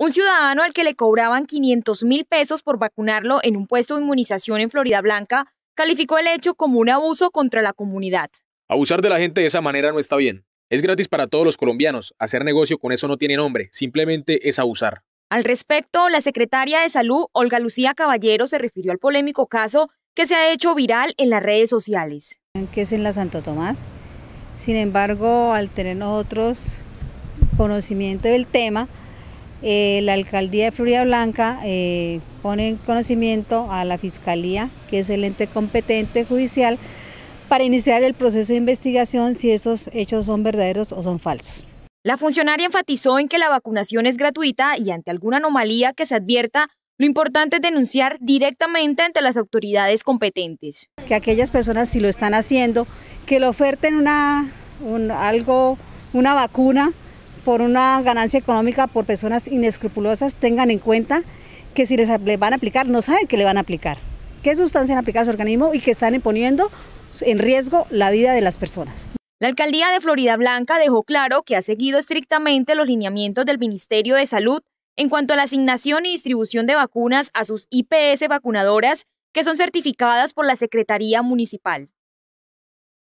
Un ciudadano al que le cobraban 500 mil pesos por vacunarlo en un puesto de inmunización en Florida Blanca calificó el hecho como un abuso contra la comunidad. Abusar de la gente de esa manera no está bien. Es gratis para todos los colombianos. Hacer negocio con eso no tiene nombre. Simplemente es abusar. Al respecto, la secretaria de Salud, Olga Lucía Caballero, se refirió al polémico caso que se ha hecho viral en las redes sociales. Que es en la Santo Tomás. Sin embargo, al tener nosotros conocimiento del tema, eh, la alcaldía de Florida Blanca eh, pone en conocimiento a la fiscalía, que es el ente competente judicial, para iniciar el proceso de investigación si esos hechos son verdaderos o son falsos. La funcionaria enfatizó en que la vacunación es gratuita y ante alguna anomalía que se advierta, lo importante es denunciar directamente ante las autoridades competentes. Que aquellas personas, si lo están haciendo, que le oferten algo, una vacuna por una ganancia económica por personas inescrupulosas tengan en cuenta que si les, van a aplicar, no saben qué le van a aplicar, qué sustancia han aplicado a su organismo y que están imponiendo en riesgo la vida de las personas. La alcaldía de Florida Blanca dejó claro que ha seguido estrictamente los lineamientos del Ministerio de Salud en cuanto a la asignación y distribución de vacunas a sus IPS vacunadoras que son certificadas por la Secretaría Municipal.